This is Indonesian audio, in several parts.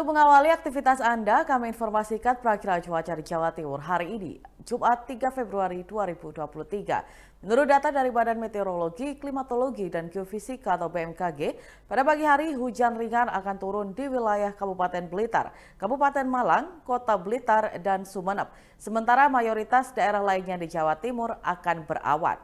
Untuk mengawali aktivitas Anda, kami informasikan perakhiran cuaca di Jawa Timur hari ini, Jumat 3 Februari 2023. Menurut data dari Badan Meteorologi, Klimatologi, dan Geofisika atau BMKG, pada pagi hari hujan ringan akan turun di wilayah Kabupaten Blitar, Kabupaten Malang, Kota Blitar, dan Sumeneb. Sementara mayoritas daerah lainnya di Jawa Timur akan berawan.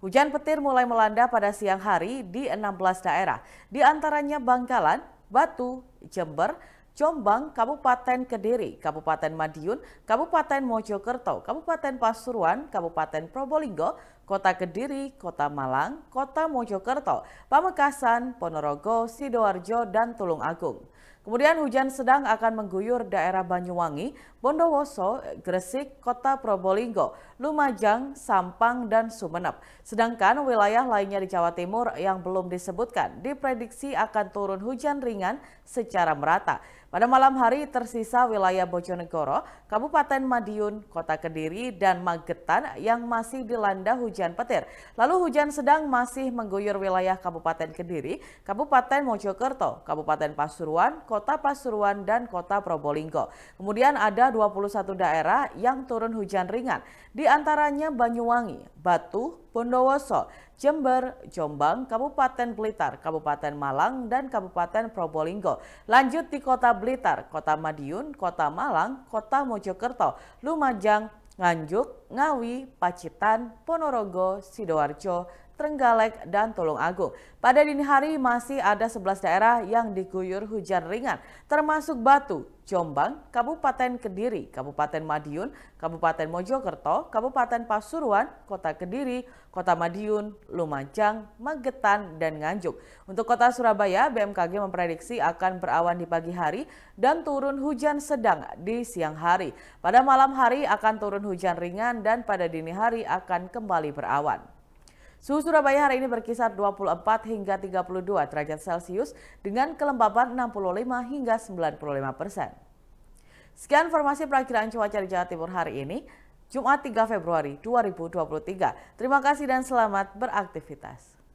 Hujan petir mulai melanda pada siang hari di 16 daerah, di antaranya Bangkalan, Batu, Jember, Jombang, Kabupaten Kediri, Kabupaten Madiun, Kabupaten Mojokerto, Kabupaten Pasuruan, Kabupaten Probolinggo, Kota Kediri, Kota Malang, Kota Mojokerto, Pamekasan, Ponorogo, Sidoarjo, dan Tulung Agung. Kemudian hujan sedang akan mengguyur daerah Banyuwangi, Bondowoso, Gresik, Kota Probolinggo, Lumajang, Sampang, dan Sumeneb. Sedangkan wilayah lainnya di Jawa Timur yang belum disebutkan diprediksi akan turun hujan ringan secara merata. Pada malam hari tersisa wilayah Bojonegoro, Kabupaten Madiun, Kota Kediri, dan Magetan yang masih dilanda hujan hujan petir. Lalu hujan sedang masih mengguyur wilayah Kabupaten Kediri, Kabupaten Mojokerto, Kabupaten Pasuruan, Kota Pasuruan, dan Kota Probolinggo. Kemudian ada 21 daerah yang turun hujan ringan, di antaranya Banyuwangi, Batu, Bondowoso, Jember, Jombang, Kabupaten Blitar, Kabupaten Malang, dan Kabupaten Probolinggo. Lanjut di Kota Blitar, Kota Madiun, Kota Malang, Kota Mojokerto, Lumajang, Nganjuk, Ngawi, Pacitan, Ponorogo, Sidoarjo, Trenggalek, dan Tulung Agung. Pada dini hari masih ada 11 daerah yang diguyur hujan ringan, termasuk Batu, Jombang, Kabupaten Kediri, Kabupaten Madiun, Kabupaten Mojokerto, Kabupaten Pasuruan, Kota Kediri, Kota Madiun, Lumajang, Magetan, dan Nganjuk. Untuk kota Surabaya, BMKG memprediksi akan berawan di pagi hari dan turun hujan sedang di siang hari. Pada malam hari akan turun hujan ringan dan pada dini hari akan kembali berawan. Suhu Surabaya hari ini berkisar 24 hingga 32 derajat Celcius dengan kelembaban 65 hingga 95 persen. Sekian informasi perakiraan cuaca di Jawa Timur hari ini, Jumat 3 Februari 2023. Terima kasih dan selamat beraktivitas.